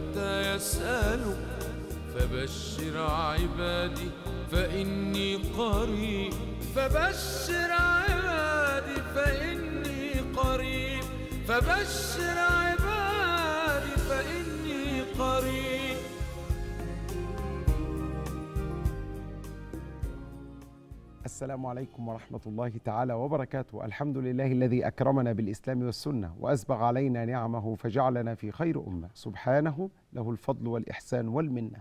متى يسألك فبشر عبادي فإني قريب فبشر عبادي فإني قريب فبشر عبادي السلام عليكم ورحمة الله تعالى وبركاته الحمد لله الذي أكرمنا بالإسلام والسنة وأسبغ علينا نعمه فجعلنا في خير أمة سبحانه له الفضل والإحسان والمنة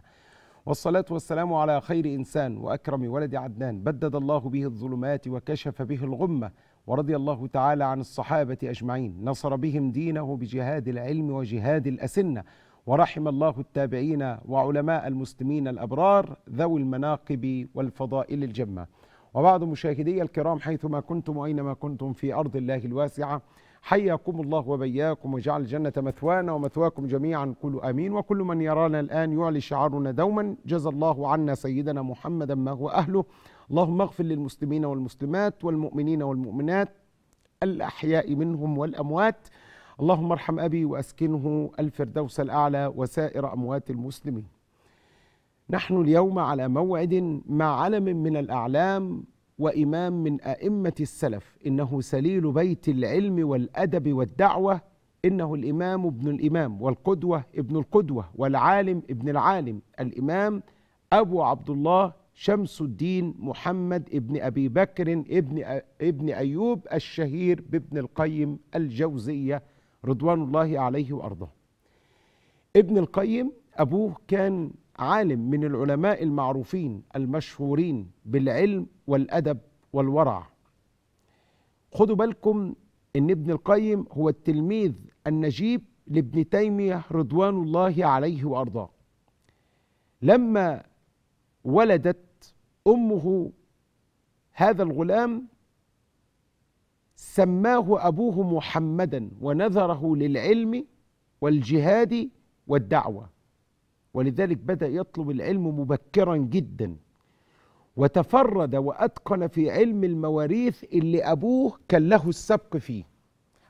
والصلاة والسلام على خير إنسان وأكرم ولد عدنان بدد الله به الظلمات وكشف به الغمة ورضي الله تعالى عن الصحابة أجمعين نصر بهم دينه بجهاد العلم وجهاد الأسنة ورحم الله التابعين وعلماء المسلمين الأبرار ذوي المناقب والفضائل الجمة وبعد مشاهدي الكرام حيثما كنتم وأينما كنتم في أرض الله الواسعة حياكم الله وبياكم وجعل الجنة مثوانا ومثواكم جميعا كل أمين وكل من يرانا الآن يعلي شعارنا دوما جزى الله عنا سيدنا محمدا ما هو أهله اللهم اغفر للمسلمين والمسلمات والمؤمنين والمؤمنات الأحياء منهم والأموات اللهم ارحم أبي وأسكنه الفردوس الأعلى وسائر أموات المسلمين نحن اليوم على موعد مع علم من الأعلام وإمام من أئمة السلف إنه سليل بيت العلم والأدب والدعوة إنه الإمام ابن الإمام والقدوة ابن القدوة والعالم ابن العالم الإمام أبو عبد الله شمس الدين محمد ابن أبي بكر ابن, ابن أيوب الشهير بابن القيم الجوزية رضوان الله عليه وأرضاه ابن القيم أبوه كان عالم من العلماء المعروفين المشهورين بالعلم والأدب والورع خدوا بالكم ان ابن القيم هو التلميذ النجيب لابن تيمية رضوان الله عليه وأرضاه لما ولدت أمه هذا الغلام سماه أبوه محمدا ونذره للعلم والجهاد والدعوة ولذلك بدأ يطلب العلم مبكرا جدا وتفرد وأتقن في علم المواريث اللي أبوه كان له السبق فيه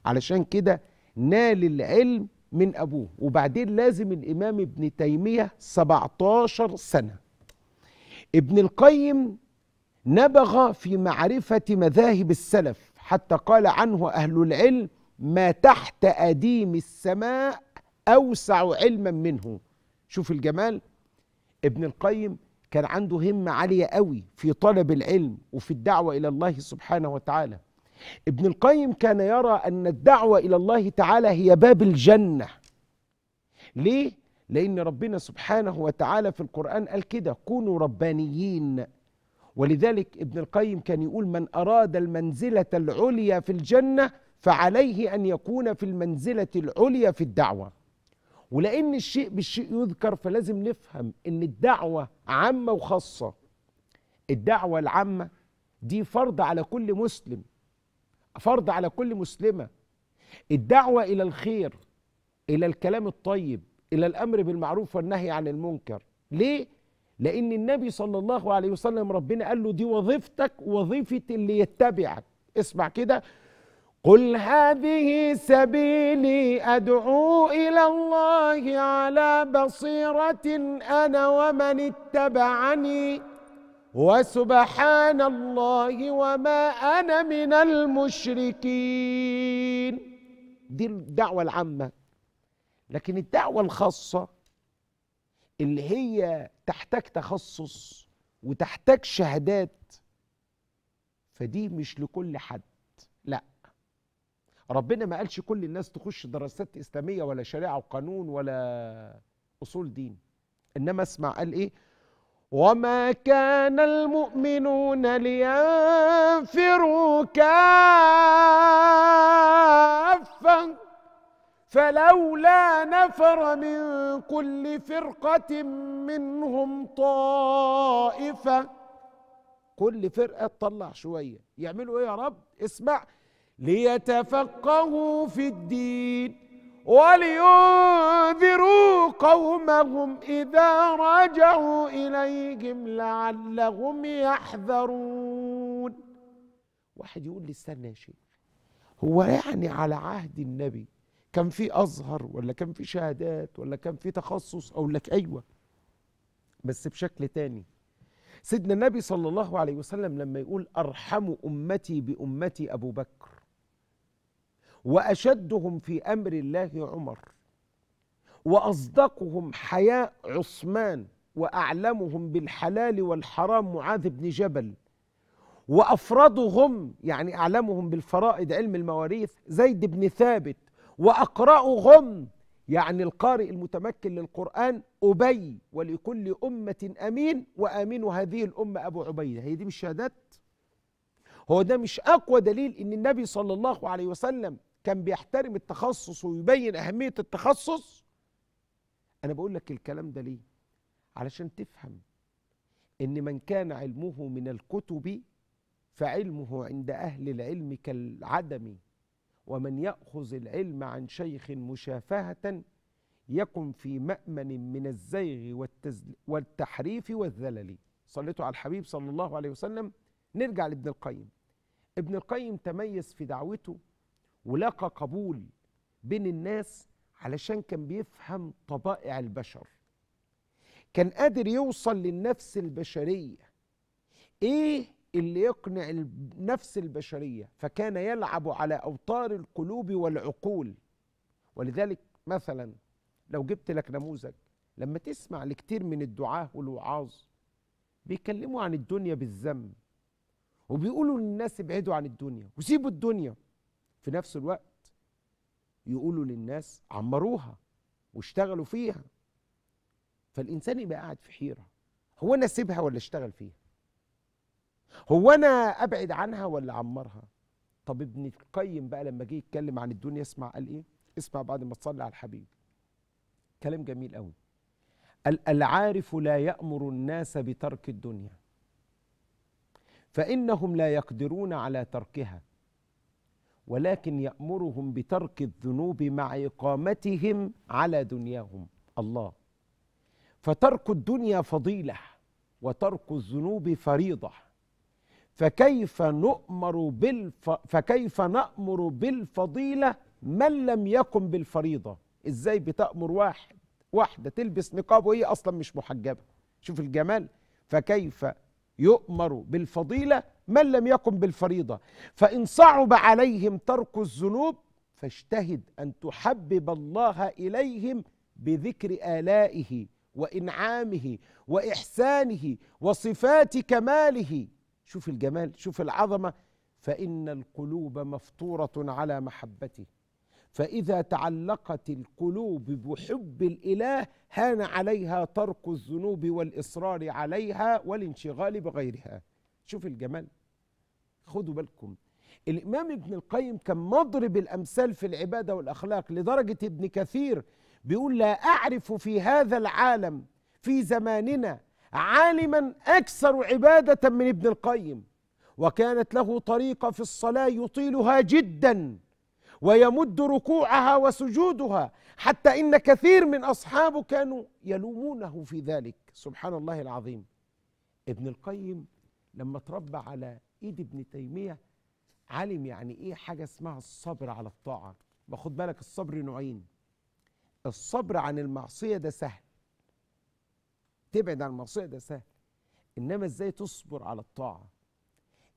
علشان كده نال العلم من أبوه وبعدين لازم الإمام ابن تيمية 17 سنة ابن القيم نبغ في معرفة مذاهب السلف حتى قال عنه أهل العلم ما تحت أديم السماء أوسع علما منه شوف الجمال ابن القيم كان عنده همة عالية قوي في طلب العلم وفي الدعوة إلى الله سبحانه وتعالى ابن القيم كان يرى أن الدعوة إلى الله تعالى هي باب الجنة ليه؟ لأن ربنا سبحانه وتعالى في القرآن قال كده كونوا ربانيين ولذلك ابن القيم كان يقول من أراد المنزلة العليا في الجنة فعليه أن يكون في المنزلة العليا في الدعوة ولأن الشيء بالشيء يذكر فلازم نفهم إن الدعوة عامة وخاصة الدعوة العامة دي فرض على كل مسلم فرض على كل مسلمة الدعوة إلى الخير إلى الكلام الطيب إلى الأمر بالمعروف والنهي عن المنكر ليه؟ لأن النبي صلى الله عليه وسلم ربنا قال له دي وظيفتك وظيفة اللي يتبعك اسمع كده قل هذه سبيلي أدعو إلى الله على بصيرة أنا ومن اتبعني وسبحان الله وما أنا من المشركين دي الدعوة العامة لكن الدعوة الخاصة اللي هي تحتاج تخصص وتحتاج شهادات فدي مش لكل حد ربنا ما قالش كل الناس تخش دراسات اسلاميه ولا شريعه وقانون ولا اصول دين انما اسمع قال ايه وما كان المؤمنون لينفروا كافة فلولا نفر من كل فرقة منهم طائفة كل فرقة تطلع شوية يعملوا ايه يا رب اسمع ليتفقهوا في الدين ولينذروا قومهم إذا رجعوا إليهم لعلهم يحذرون واحد يقول لي استنى يا شيخ هو يعني على عهد النبي كان في أزهر ولا كان في شهادات ولا كان في تخصص أو لك أيوة بس بشكل تاني سيدنا النبي صلى الله عليه وسلم لما يقول أرحم أمتي بأمتي أبو بكر وأشدهم في أمر الله عمر وأصدقهم حياء عثمان وأعلمهم بالحلال والحرام معاذ بن جبل وأفرضهم يعني أعلمهم بالفرائض علم المواريث زيد بن ثابت وأقرأهم يعني القارئ المتمكن للقرآن أبي ولكل أمة أمين وأمين هذه الأمة أبو عبيدة هي دي مش شهادات هو ده مش أقوى دليل إن النبي صلى الله عليه وسلم كان بيحترم التخصص ويبين اهميه التخصص انا بقول لك الكلام ده ليه علشان تفهم ان من كان علمه من الكتب فعلمه عند اهل العلم كالعدم ومن ياخذ العلم عن شيخ مشافهه يكن في مامن من الزيغ والتحريف والذلل صليتوا على الحبيب صلى الله عليه وسلم نرجع لابن القيم ابن القيم تميز في دعوته ولقى قبول بين الناس علشان كان بيفهم طبائع البشر كان قادر يوصل للنفس البشرية ايه اللي يقنع النفس البشرية فكان يلعب على أوتار القلوب والعقول ولذلك مثلا لو جبت لك نموذج لما تسمع لكتير من الدعاة والوعاظ بيكلموا عن الدنيا بالذم وبيقولوا للناس ابعدوا عن الدنيا وسيبوا الدنيا في نفس الوقت يقولوا للناس عمروها واشتغلوا فيها فالإنسان يبقى قاعد في حيرة هو أنا أسيبها ولا أشتغل فيها هو أنا أبعد عنها ولا أعمرها طب ابن القيم بقى لما جه يتكلم عن الدنيا اسمع قال إيه اسمع بعد ما تصلي على الحبيب كلام جميل قوي قال العارف لا يأمر الناس بترك الدنيا فإنهم لا يقدرون على تركها ولكن يأمرهم بترك الذنوب مع إقامتهم على دنياهم الله فترك الدنيا فضيلة وترك الذنوب فريضة فكيف نؤمر بالف... فكيف نأمر بالفضيلة من لم يقم بالفريضة ازاي بتأمر واحد واحدة تلبس نقاب وهي أصلا مش محجبة شوف الجمال فكيف يؤمر بالفضيلة من لم يقم بالفريضة فإن صعب عليهم ترك الذنوب فاجتهد أن تحبب الله إليهم بذكر آلائه وإنعامه وإحسانه وصفات كماله شوف الجمال شوف العظمة فإن القلوب مفطورة على محبته فإذا تعلقت القلوب بحب الإله هان عليها ترك الذنوب والإصرار عليها والانشغال بغيرها شوف الجمال خدوا بالكم الإمام ابن القيم كان مضرب الأمثال في العبادة والأخلاق لدرجة ابن كثير بيقول لا أعرف في هذا العالم في زماننا عالما أكثر عبادة من ابن القيم وكانت له طريقة في الصلاة يطيلها جداً ويمد ركوعها وسجودها حتى إن كثير من أصحابه كانوا يلومونه في ذلك سبحان الله العظيم ابن القيم لما تربى على إيد ابن تيمية علم يعني إيه حاجة اسمها الصبر على الطاعة باخد بالك الصبر نوعين الصبر عن المعصية ده سهل تبعد عن المعصية ده سهل إنما إزاي تصبر على الطاعة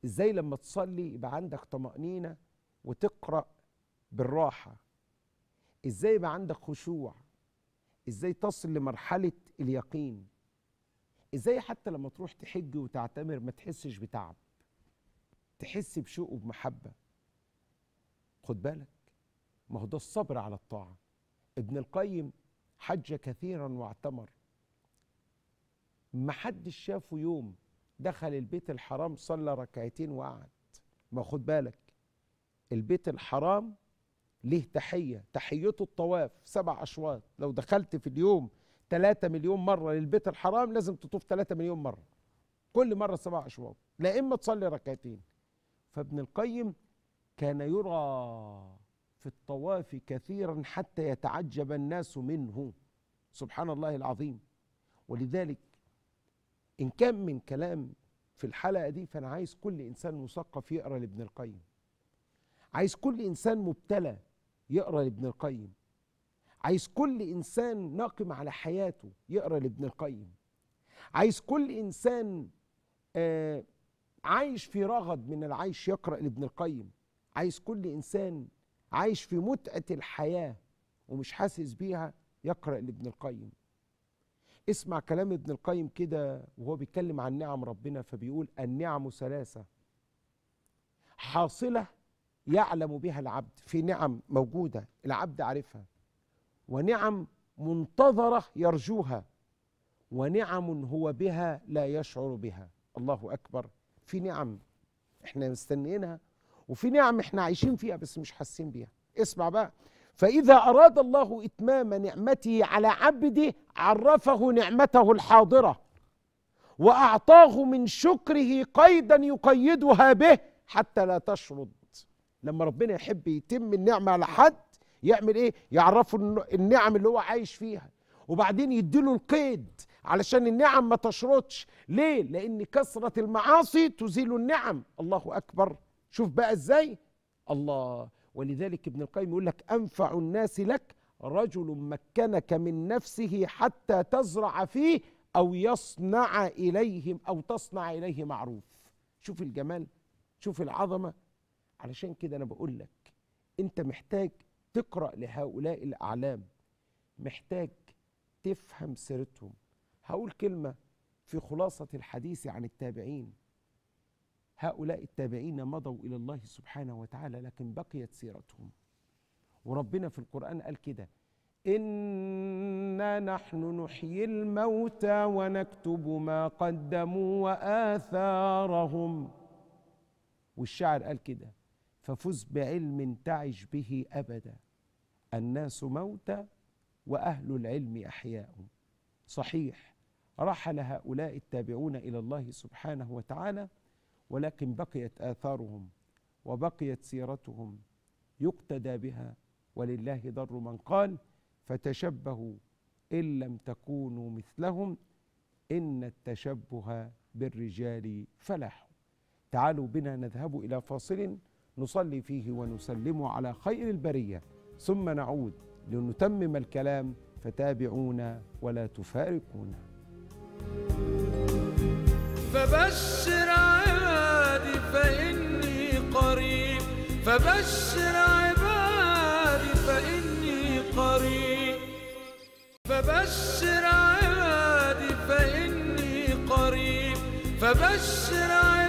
إزاي لما تصلي يبقى عندك طمأنينة وتقرأ بالراحه ازاي يبقى عندك خشوع ازاي تصل لمرحله اليقين ازاي حتى لما تروح تحج وتعتمر ما تحسش بتعب تحس بشوق وبمحبه خد بالك ما هو ده الصبر على الطاعه ابن القيم حج كثيرا واعتمر ما حدش شافه يوم دخل البيت الحرام صلى ركعتين وقعد ما خد بالك البيت الحرام ليه تحية تحيته الطواف سبع أشواط لو دخلت في اليوم 3 مليون مرة للبيت الحرام لازم تطوف 3 مليون مرة كل مرة سبع أشواط لا إما تصلي ركعتين فابن القيم كان يرى في الطواف كثيرا حتى يتعجب الناس منه سبحان الله العظيم ولذلك إن كان من كلام في الحلقة دي فأنا عايز كل إنسان مثقف يقرأ لابن القيم عايز كل إنسان مبتلى يقرا لابن القيم عايز كل انسان ناقم على حياته يقرا لابن القيم عايز كل انسان آه عايش في رغد من العيش يقرا لابن القيم عايز كل انسان عايش في متعه الحياه ومش حاسس بيها يقرا لابن القيم اسمع كلام ابن القيم كده وهو بيتكلم عن نعم ربنا فبيقول النعم ثلاثه حاصله يعلم بها العبد في نعم موجودة العبد عارفها ونعم منتظرة يرجوها ونعم هو بها لا يشعر بها الله أكبر في نعم احنا مستنيينها وفي نعم احنا عايشين فيها بس مش حاسين بيها اسمع بقى فإذا أراد الله إتمام نعمته على عبده عرفه نعمته الحاضرة وأعطاه من شكره قيدا يقيدها به حتى لا تشرد لما ربنا يحب يتم النعمه على حد يعمل ايه يعرفه النعم اللي هو عايش فيها وبعدين يديله القيد علشان النعم ما تشرطش ليه لان كثره المعاصي تزيل النعم الله اكبر شوف بقى ازاي الله ولذلك ابن القيم يقول لك انفع الناس لك رجل مكنك من نفسه حتى تزرع فيه او يصنع اليهم او تصنع اليه معروف شوف الجمال شوف العظمه علشان كده انا بقول لك انت محتاج تقرا لهؤلاء الاعلام محتاج تفهم سيرتهم هقول كلمه في خلاصه الحديث عن التابعين هؤلاء التابعين مضوا الى الله سبحانه وتعالى لكن بقيت سيرتهم وربنا في القران قال كده انا نحن نحيي الموتى ونكتب ما قدموا واثارهم والشاعر قال كده ففز بعلم تعش به أبدا الناس موتى وأهل العلم أحياء صحيح رحل هؤلاء التابعون إلى الله سبحانه وتعالى ولكن بقيت آثارهم وبقيت سيرتهم يقتدى بها ولله ضر من قال فتشبهوا إن لم تكونوا مثلهم إن التشبه بالرجال فلاح تعالوا بنا نذهب إلى فاصل نصلي فيه ونسلم على خير البريه ثم نعود لنتمم الكلام فتابعونا ولا تفارقونا فبشر عبادي فإني قريب فبشر عبادي فإني قريب فبشر عبادي فإني قريب فبشر عبادي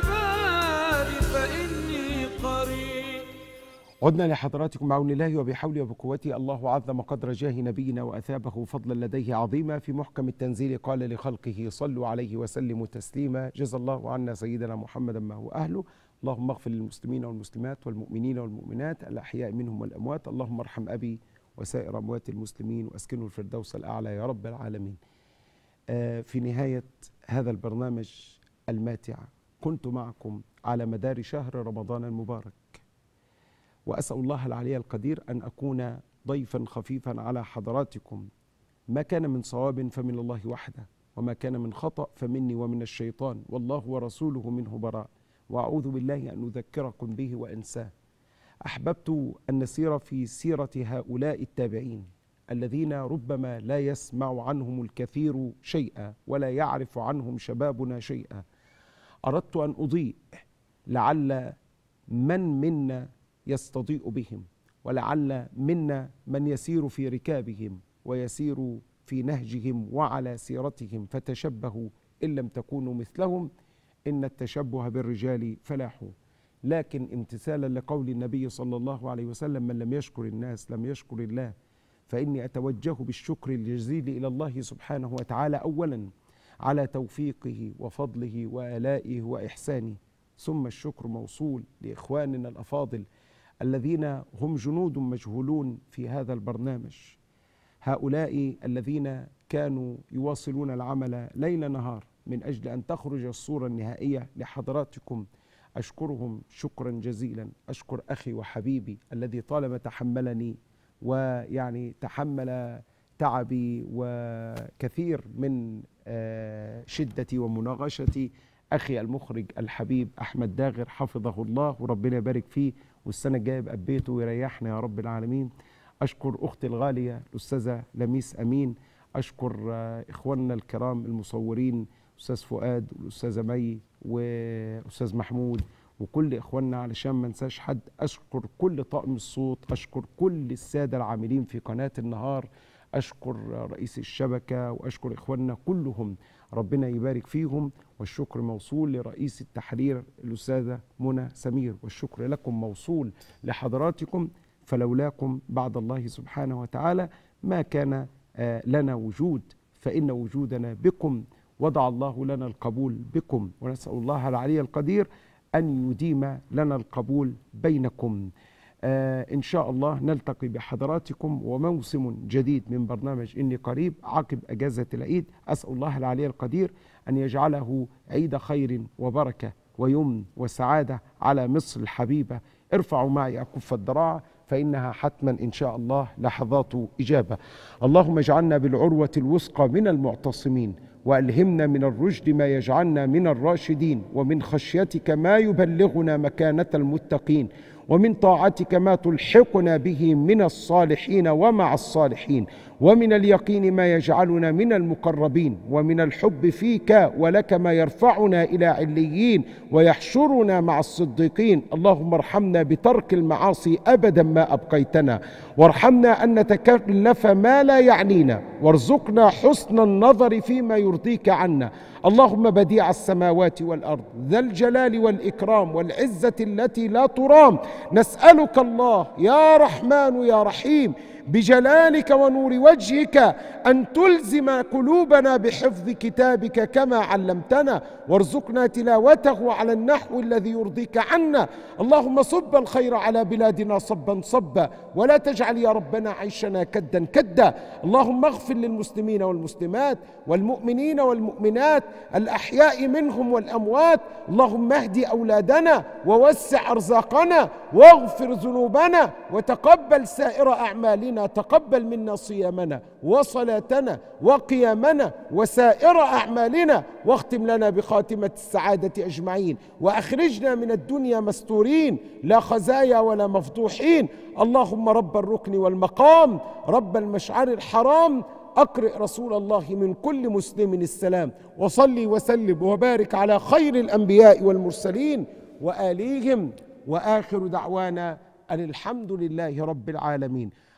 عدنا لحضراتكم بعون الله وبحوله وبقوته الله عظم قدر جاه نبينا وأثابه فضلا لديه عظيما في محكم التنزيل قال لخلقه صلوا عليه وسلموا تسليما جزى الله عنا سيدنا محمدا ما هو أهله اللهم اغفر للمسلمين والمسلمات والمؤمنين والمؤمنات الأحياء منهم والأموات اللهم ارحم أبي وسائر أموات المسلمين وأسكنه الفردوس الأعلى يا رب العالمين آه، في نهاية هذا البرنامج الماتع كنت معكم على مدار شهر رمضان المبارك وأسأل الله العلي القدير أن أكون ضيفا خفيفا على حضراتكم ما كان من صواب فمن الله وحده وما كان من خطأ فمني ومن الشيطان والله ورسوله منه براء وأعوذ بالله أن أذكركم به وأنساه أحببت أن نسير في سيرة هؤلاء التابعين الذين ربما لا يسمع عنهم الكثير شيئا ولا يعرف عنهم شبابنا شيئا أردت أن أضيء لعل من منا يستضيء بهم ولعل منا من يسير في ركابهم ويسير في نهجهم وعلى سيرتهم فتشبهوا ان لم تكونوا مثلهم ان التشبه بالرجال فلاحوا لكن امتثالا لقول النبي صلى الله عليه وسلم من لم يشكر الناس لم يشكر الله فاني اتوجه بالشكر الجزيل الى الله سبحانه وتعالى اولا على توفيقه وفضله والائه واحسانه ثم الشكر موصول لاخواننا الافاضل الذين هم جنود مجهولون في هذا البرنامج هؤلاء الذين كانوا يواصلون العمل ليل نهار من أجل أن تخرج الصورة النهائية لحضراتكم أشكرهم شكرا جزيلا أشكر أخي وحبيبي الذي طالما تحملني ويعني تحمل تعبي وكثير من آه، شدتي ومناقشتي اخي المخرج الحبيب احمد داغر حفظه الله وربنا يبارك فيه والسنه الجايه يبقى بيته ويريحنا يا رب العالمين اشكر اختي الغاليه الاستاذه لميس امين اشكر آه، اخواننا الكرام المصورين استاذ فؤاد والاستاذه مي واستاذ محمود وكل اخواننا علشان ما انساش حد اشكر كل طاقم الصوت اشكر كل الساده العاملين في قناه النهار اشكر آه، رئيس الشبكه واشكر اخواننا كلهم ربنا يبارك فيهم والشكر موصول لرئيس التحرير الأستاذة منى سمير والشكر لكم موصول لحضراتكم فلولاكم بعد الله سبحانه وتعالى ما كان آه، لنا وجود فإن وجودنا بكم وضع الله لنا القبول بكم ونسأل الله العلي القدير أن يديم لنا القبول بينكم آه، إن شاء الله نلتقي بحضراتكم وموسم جديد من برنامج إني قريب عقب أجازة العيد أسأل الله العلي القدير أن يجعله عيد خير وبركة ويمن وسعادة على مصر الحبيبة ارفعوا معي أكف الذراع فإنها حتما إن شاء الله لحظات إجابة اللهم اجعلنا بالعروة الوثقى من المعتصمين والهمنا من الرشد ما يجعلنا من الراشدين ومن خشيتك ما يبلغنا مكانه المتقين ومن طاعتك ما تلحقنا به من الصالحين ومع الصالحين ومن اليقين ما يجعلنا من المقربين ومن الحب فيك ولك ما يرفعنا الى عليين ويحشرنا مع الصديقين اللهم ارحمنا بترك المعاصي ابدا ما ابقيتنا وارحمنا ان نتكلف ما لا يعنينا وارزقنا حسن النظر فيما يرضيك عنا اللهم بديع السماوات والارض ذا الجلال والاكرام والعزه التي لا ترام نسالك الله يا رحمن يا رحيم بجلالك ونور وجهك أن تلزم قلوبنا بحفظ كتابك كما علمتنا وارزقنا تلاوته على النحو الذي يرضيك عنا اللهم صب الخير على بلادنا صبا صبا ولا تجعل يا ربنا عيشنا كدا كدا اللهم اغفر للمسلمين والمسلمات والمؤمنين والمؤمنات الأحياء منهم والأموات اللهم اهدي أولادنا ووسع أرزاقنا واغفر ذنوبنا وتقبل سائر أعمالنا علينا تقبل منا صيامنا وصلاتنا وقيامنا وسائر أعمالنا واختم لنا بخاتمة السعادة أجمعين وأخرجنا من الدنيا مستورين لا خزايا ولا مفضوحين اللهم رب الركن والمقام رب المشعر الحرام أقرئ رسول الله من كل مسلم السلام وصلي وسلم وبارك على خير الأنبياء والمرسلين وآليهم وآخر دعوانا أن الحمد لله رب العالمين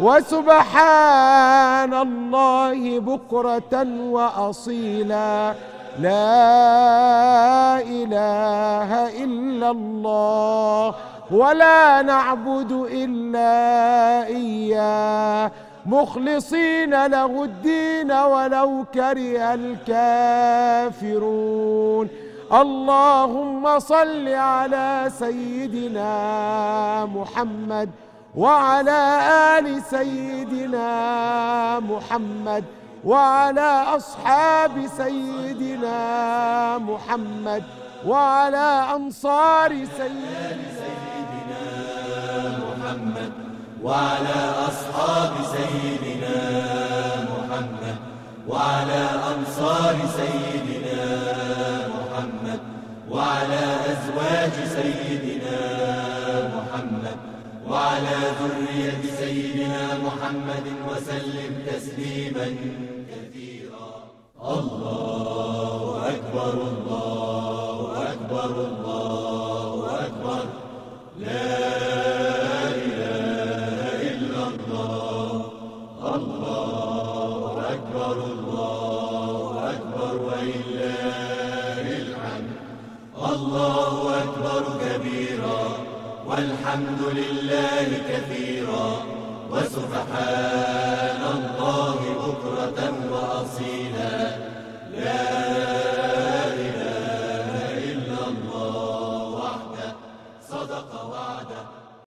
وسبحان الله بكرة وأصيلا لا إله إلا الله ولا نعبد إلا إياه مخلصين له الدين ولو كره الكافرون اللهم صل على سيدنا محمد وعلى آل سيدنا محمد وعلى أصحاب سيدنا محمد وعلى أنصار سيدنا محمد وعلى أصحاب سيدنا محمد وعلى أنصار سيدنا محمد وعلى أزواج سيدنا وعلى ذرية سيدنا محمد وسلم تسليما كثيرا الله أكبر الله أكبر الله أكبر لا الحمد لله كثيرا وسبحان